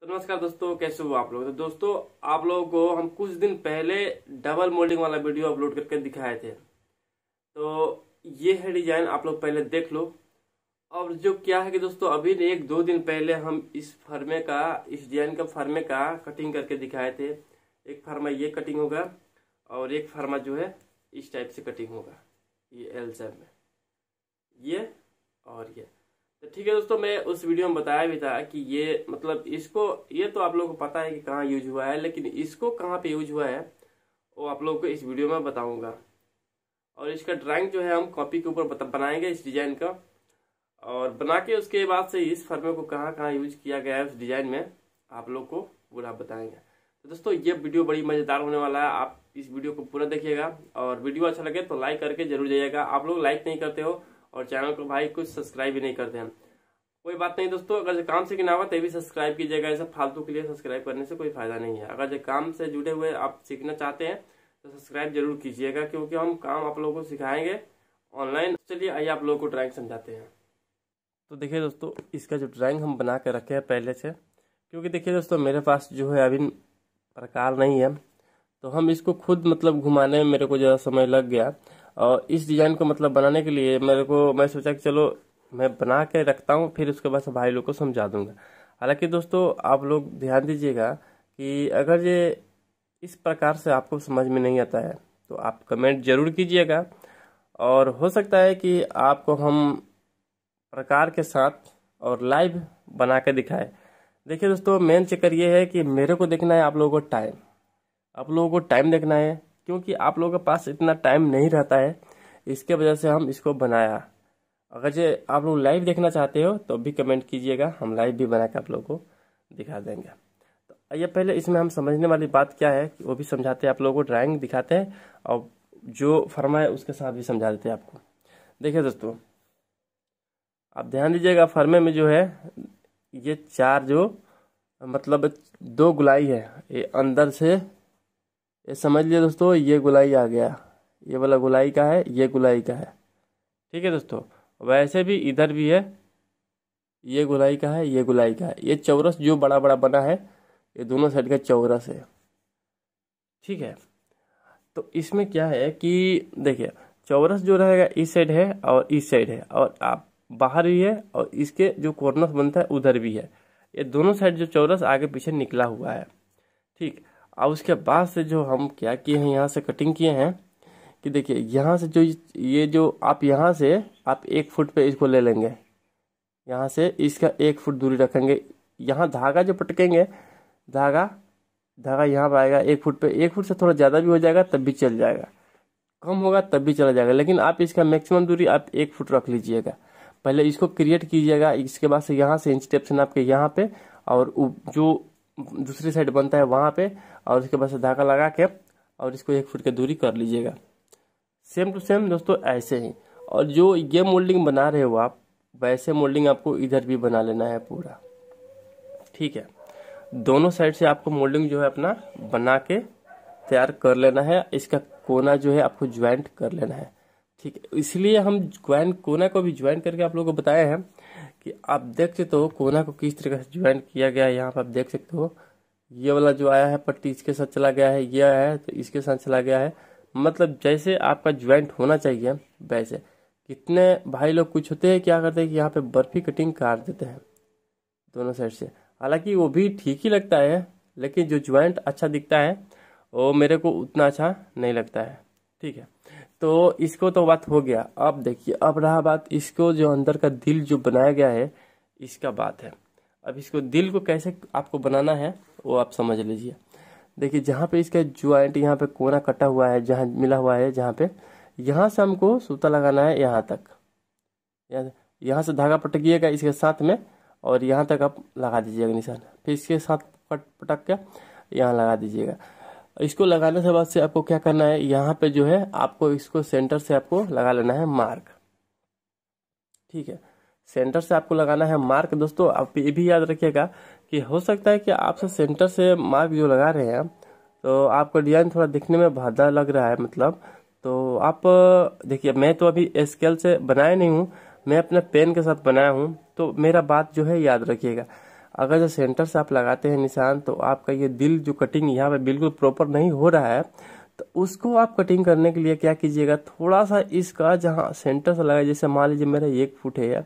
तो नमस्कार दोस्तों कैसे हो आप लोग तो दोस्तों आप लोगों को हम कुछ दिन पहले डबल मोल्डिंग वाला वीडियो अपलोड करके दिखाए थे तो ये है डिजाइन आप लोग पहले देख लो और जो क्या है कि दोस्तों अभी एक दो दिन पहले हम इस फर्मे का इस डिजाइन का फर्मे का कटिंग करके दिखाए थे एक फर्मा ये कटिंग होगा और एक फर्मा जो है इस टाइप से कटिंग होगा ये एल में ये और ये तो ठीक है दोस्तों मैं उस वीडियो में बताया भी था कि ये मतलब इसको ये तो आप लोगों को पता है कि कहाँ यूज हुआ है लेकिन इसको कहाँ पे यूज हुआ है वो आप लोगों को इस वीडियो में बताऊंगा और इसका ड्राइंग जो है हम कॉपी के ऊपर बनाएंगे इस डिजाइन का और बना के उसके बाद से इस फर्मे को कहाँ कहाँ यूज किया गया है उस डिजाइन में आप लोग को पूरा बताएंगे तो दोस्तों ये वीडियो बड़ी मज़ेदार होने वाला है आप इस वीडियो को पूरा देखिएगा और वीडियो अच्छा लगे तो लाइक करके जरूर जाइएगा आप लोग लाइक नहीं करते हो और चैनल को भाई कुछ सब्सक्राइब भी नहीं करते हैं कोई बात नहीं दोस्तों अगर जो काम से गिना हुआ तभी तो भी सब्सक्राइब कीजिएगा ऐसा फालतू के लिए सब्सक्राइब करने से कोई फायदा नहीं है अगर जो काम से जुड़े हुए आप सीखना चाहते हैं तो सब्सक्राइब जरूर कीजिएगा क्योंकि हम काम आप लोगों को सिखाएंगे ऑनलाइन चलिए आइए आप लोगों को ड्राइंग समझाते हैं तो देखिए दोस्तों इसका जो ड्राइंग हम बना कर रखे हैं पहले से क्योंकि देखिए दोस्तों मेरे पास जो है अभी प्रकार नहीं है तो हम इसको खुद मतलब घुमाने में मेरे को ज़्यादा समय लग गया और इस डिज़ाइन को मतलब बनाने के लिए मेरे को मैं सोचा कि चलो मैं बना के रखता हूँ फिर उसके बाद भाई लोग को समझा दूंगा हालांकि दोस्तों आप लोग ध्यान दीजिएगा कि अगर ये इस प्रकार से आपको समझ में नहीं आता है तो आप कमेंट जरूर कीजिएगा और हो सकता है कि आपको हम प्रकार के साथ और लाइव बना के दिखाए देखिए दोस्तों मेन चक्कर ये है कि मेरे को देखना है आप लोगों को टाइम आप लोगों को टाइम देखना है क्योंकि आप लोगों के पास इतना टाइम नहीं रहता है इसके वजह से हम इसको बनाया अगर जे आप लोग लाइव देखना चाहते हो तो भी कमेंट कीजिएगा हम लाइव भी बना के आप लोगों को दिखा देंगे तो आइए पहले इसमें हम समझने वाली बात क्या है वो भी समझाते हैं आप लोगों को ड्राइंग दिखाते हैं और जो फर्मा है उसके साथ भी समझा देते हैं आपको देखिए दोस्तों आप ध्यान दीजिएगा फर्मे में जो है ये चार जो मतलब दो गुलाई है ये अंदर से ये समझ लिया दोस्तों ये गुलाई आ गया ये वाला गुलाई का है ये गुलाई का है ठीक है दोस्तों वैसे भी इधर भी है ये गुलाई का है ये गुलाई का है ये चौरस जो बड़ा बड़ा बना है ये दोनों साइड का चौरस है ठीक है तो इसमें क्या है कि देखिए चौरस जो रहेगा इस साइड है और इस साइड है और आप बाहर भी है और इसके जो कॉर्नर बनता है उधर भी है ये दोनों साइड जो चौरस आगे पीछे निकला हुआ है ठीक अब उसके बाद से जो हम क्या किए हैं यहाँ से कटिंग किए हैं कि देखिए यहाँ से जो ये जो आप यहाँ से आप एक फुट पे इसको ले लेंगे यहाँ से इसका एक फुट दूरी रखेंगे यहाँ धागा जो पटकेंगे धागा धागा यहाँ पर आएगा एक फुट पे एक फुट से थोड़ा ज़्यादा भी हो जाएगा तब भी चल जाएगा कम होगा तब भी चला जाएगा लेकिन आप इसका मैक्सिमम दूरी आप एक फुट रख लीजिएगा पहले इसको क्रिएट कीजिएगा इसके बाद से यहाँ से इंच आपके यहाँ पे और जो दूसरी साइड बनता है वहाँ पे और इसके बाद से धागा लगा के और इसको एक फुट की दूरी कर लीजिएगा सेम टू सेम दोस्तों ऐसे ही और जो ये मोल्डिंग बना रहे हो आप वैसे मोल्डिंग आपको इधर भी बना लेना है पूरा ठीक है दोनों साइड से आपको मोल्डिंग जो है अपना बना के तैयार कर लेना है इसका कोना जो है आपको ज्वाइंट कर लेना है ठीक है इसलिए हम ज्वाइन कोना को भी ज्वाइन करके आप लोगों को बताए हैं कि आप देख सकते हो कोना को किस तरीके से ज्वाइन किया गया है यहाँ पर आप देख सकते हो ये वाला जो आया है पट्टी इसके साथ चला गया है ये आया है तो इसके साथ चला गया है मतलब जैसे आपका ज्वाइंट होना चाहिए वैसे कितने भाई लोग कुछ होते हैं क्या करते हैं कि यहाँ पे बर्फी कटिंग काट देते हैं दोनों साइड से हालांकि वो भी ठीक ही लगता है लेकिन जो ज्वाइंट अच्छा दिखता है वो मेरे को उतना अच्छा नहीं लगता है ठीक है तो इसको तो बात हो गया अब देखिए अब रहा बात इसको जो अंदर का दिल जो बनाया गया है इसका बात है अब इसको दिल को कैसे आपको बनाना है वो आप समझ लीजिए देखिए जहाँ पे इसका ज्वाइंट यहाँ पे कोना कटा हुआ है जहाँ मिला हुआ है जहाँ पे यहाँ से हमको सूता लगाना है यहाँ तक यहाँ से धागा पटकिएगा इसके साथ में और यहाँ तक आप लगा दीजिएगा निशान फिर इसके साथ पट पटक के यहाँ लगा दीजिएगा इसको लगाने से बाद से आपको क्या करना है यहाँ पे जो है आपको इसको सेंटर से आपको लगा लेना है मार्क ठीक है सेंटर से आपको लगाना है मार्क दोस्तों आप ये भी याद रखिएगा कि हो सकता है कि आपसे सेंटर से मार्क जो लगा रहे हैं तो आपका डिजाइन थोड़ा दिखने में भद्दा लग रहा है मतलब तो आप देखिए मैं तो अभी स्केल से बनाया नहीं हूँ मैं अपने पेन के साथ बनाया हूँ तो मेरा बात जो है याद रखिएगा अगर जो सेंटर से आप लगाते हैं निशान तो आपका ये दिल जो कटिंग यहाँ पे बिल्कुल प्रॉपर नहीं हो रहा है तो उसको आप कटिंग करने के लिए क्या कीजिएगा थोड़ा सा इसका जहाँ सेंटर से लगा जैसे मान लीजिए मेरा एक फुट है यार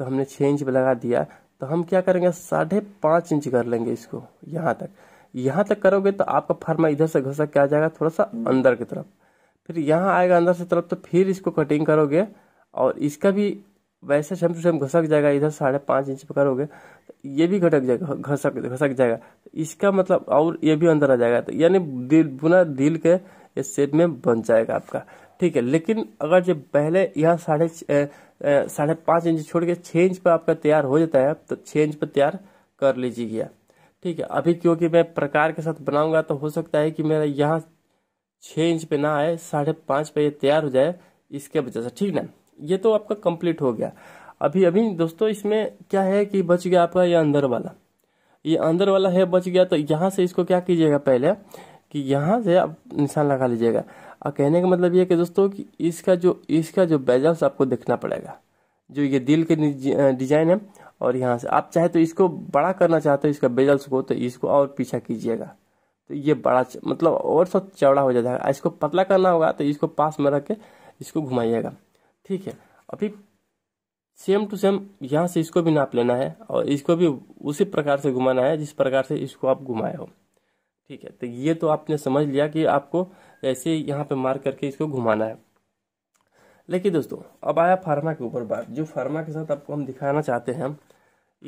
तो हमने छः इंच लगा दिया तो हम क्या करेंगे साढ़े पाँच इंच कर लेंगे इसको यहाँ तक यहाँ तक करोगे तो आपका फर्मा इधर से घसक के आ जाएगा थोड़ा सा अंदर की तरफ फिर यहाँ आएगा अंदर से तरफ तो फिर इसको कटिंग करोगे और इसका भी वैसे सेम टू सेम घसक जाएगा इधर साढ़े पाँच इंच पर करोगे तो ये भी घटक जाएगा घसक घसक जाएगा तो इसका मतलब और ये भी अंदर आ जाएगा तो यानी दिल बुना दिल के इस शेप में बन जाएगा आपका ठीक है लेकिन अगर जब पहले यह साढ़े साढ़े पांच इंच छोड़ के छह इंच पर आपका तैयार हो जाता है तो छह इंच पर तैयार कर लीजिएगा ठीक है अभी क्योंकि मैं प्रकार के साथ बनाऊंगा तो हो सकता है कि मेरा यहाँ छः इंच पे ना आए साढ़े पाँच पे ये तैयार हो जाए इसके वजह से ठीक ना ये तो आपका कंप्लीट हो गया अभी अभी दोस्तों इसमें क्या है कि बच गया आपका ये अंदर वाला ये अंदर वाला है बच गया तो यहाँ से इसको क्या कीजिएगा पहले कि यहाँ से आप निशान लगा लीजिएगा और कहने का मतलब ये कि दोस्तों कि इसका जो इसका जो बेजल्स आपको देखना पड़ेगा जो ये दिल के डिजाइन है और यहाँ से आप चाहे तो इसको बड़ा करना चाहते हो इसका बेजल्स को तो इसको और पीछा कीजिएगा तो ये बड़ा मतलब और सब चौड़ा हो जाता है इसको पतला करना होगा तो इसको पास में रख के इसको घुमाइएगा ठीक है अभी सेम टू सेम यहाँ से इसको भी नाप लेना है और इसको भी उसी प्रकार से घुमाना है जिस प्रकार से इसको आप घुमाए हो ठीक है तो ये तो आपने समझ लिया कि आपको ऐसे यहाँ पे मार करके इसको घुमाना है लेकिन दोस्तों अब आया फार्मा के ऊपर बात जो फार्मा के साथ आपको हम दिखाना चाहते हैं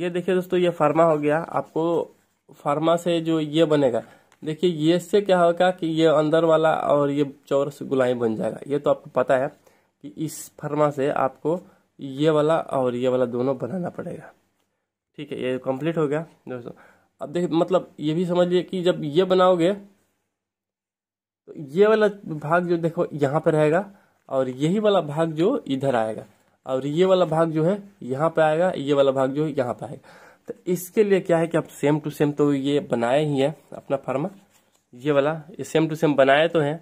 ये देखिए दोस्तों ये फार्मा हो गया आपको फार्मा से जो ये बनेगा देखिए ये से क्या होगा कि ये अंदर वाला और ये चौरस गुलाई बन जाएगा ये तो आपको पता है कि इस फार्मा से आपको ये वाला और ये वाला दोनों बनाना पड़ेगा ठीक है ये कंप्लीट हो गया दोस्तों अब देख मतलब ये भी समझिए कि जब ये बनाओगे तो ये वाला भाग जो देखो यहाँ पर रहेगा और यही वाला भाग जो इधर आएगा और ये वाला भाग जो है यहाँ पे आएगा ये वाला भाग जो है यहाँ पे आएगा तो इसके लिए क्या है कि आप सेम टू सेम तो ये बनाए ही हैं अपना फार्मा ये वाला ये सेम टू सेम बनाए तो हैं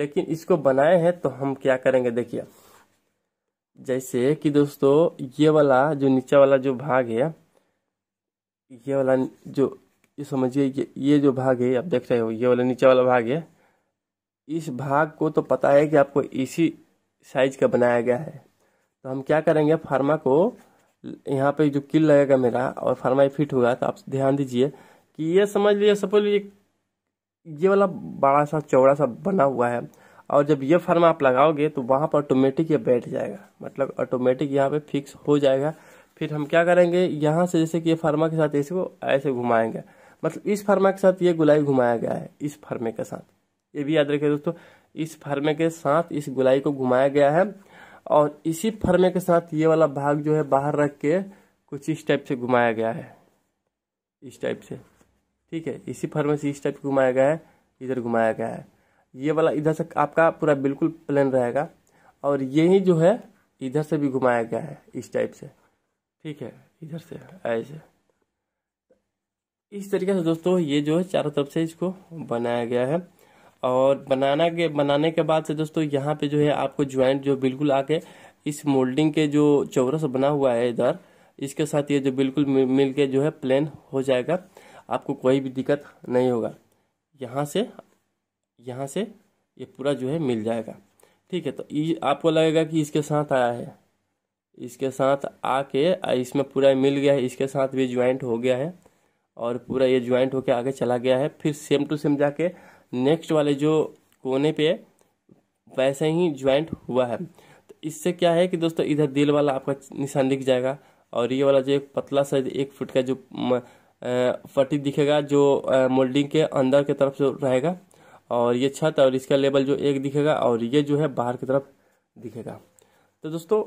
लेकिन इसको बनाए हैं तो हम क्या करेंगे देखिए जैसे कि दोस्तों ये वाला जो नीचे वाला जो भाग है ये वाला जो ये समझिए ये ये जो भाग है आप देख रहे हो ये वाला नीचे वाला भाग है इस भाग को तो पता है कि आपको इसी साइज का बनाया गया है तो हम क्या करेंगे फार्मा को यहाँ पे जो किल लगेगा मेरा और फार्मा फिट होगा तो आप ध्यान दीजिए कि ये समझ लीजिए सपोज ये ये वाला बड़ा सा चौड़ा सा बना हुआ है और जब ये फार्मा आप लगाओगे तो वहाँ पर ऑटोमेटिक ये बैठ जाएगा मतलब ऑटोमेटिक यहाँ पे फिक्स हो जाएगा फिर हम क्या करेंगे यहाँ से जैसे कि ये फार्मा के साथ ऐसे को ऐसे घुमाएंगे मतलब इस फार्मा के साथ ये गुलाई घुमाया गया है इस फार्मे के साथ ये भी याद रखिए दोस्तों इस फार्मे के साथ इस गुलाई को घुमाया गया है और इसी फर्मे के साथ ये वाला भाग जो है बाहर रख के कुछ इस टाइप से घुमाया गया है इस टाइप से ठीक है इसी फर्मे से इस टाइप घुमाया गया है इधर घुमाया गया है ये वाला इधर से आपका पूरा बिल्कुल प्लेन रहेगा और यही जो है इधर से भी घुमाया गया है इस टाइप से ठीक है इधर से ऐसे इस तरीके से दोस्तों ये जो है चारों तरफ से इसको बनाया गया है और बनाना के बनाने के बाद से दोस्तों यहाँ पे जो है आपको ज्वाइंट जो बिल्कुल आके इस मोल्डिंग के जो चौरस बना हुआ है इधर इसके साथ ये जो बिल्कुल मिल के जो है प्लेन हो जाएगा आपको कोई भी दिक्कत नहीं होगा यहाँ से यहाँ से ये पूरा जो है मिल जाएगा ठीक है तो ये आपको लगेगा कि इसके साथ आया है इसके साथ आके इसमें पूरा मिल गया है इसके साथ भी ज्वाइंट हो गया है और पूरा ये ज्वाइंट होके आगे चला गया है फिर सेम टू सेम जाके नेक्स्ट वाले जो कोने पे वैसे ही ज्वाइंट हुआ है तो इससे क्या है कि दोस्तों इधर दिल वाला आपका निशान दिख जाएगा और ये वाला जो एक पतला सा एक फुट का जो फटी दिखेगा जो मोल्डिंग के अंदर की तरफ से रहेगा और ये छत और इसका लेवल जो एक दिखेगा और ये जो है बाहर की तरफ दिखेगा तो दोस्तों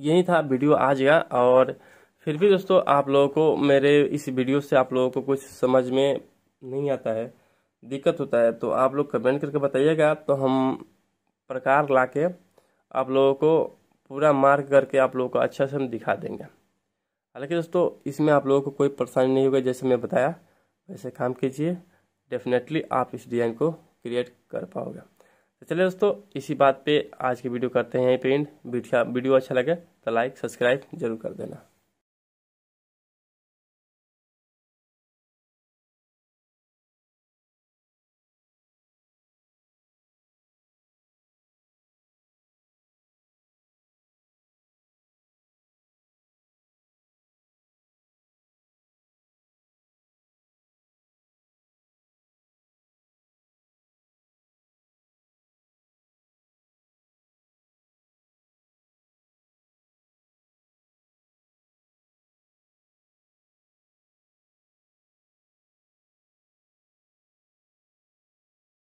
यही था वीडियो आज का और फिर भी दोस्तों आप लोगों को मेरे इस वीडियो से आप लोगों को कुछ समझ में नहीं आता है दिक्कत होता है तो आप लोग कमेंट करके बताइएगा तो हम प्रकार ला के आप लोगों को पूरा मार्क करके आप लोगों को अच्छा से हम दिखा देंगे हालांकि दोस्तों इसमें आप लोगों को कोई परेशानी नहीं होगी जैसे मैं बताया वैसे काम कीजिए डेफिनेटली आप इस डिज़ाइन को क्रिएट कर पाओगे तो चलिए दोस्तों इसी बात पे आज की वीडियो करते हैं यहीं पे वीडियो अच्छा लगे तो लाइक सब्सक्राइब जरूर कर देना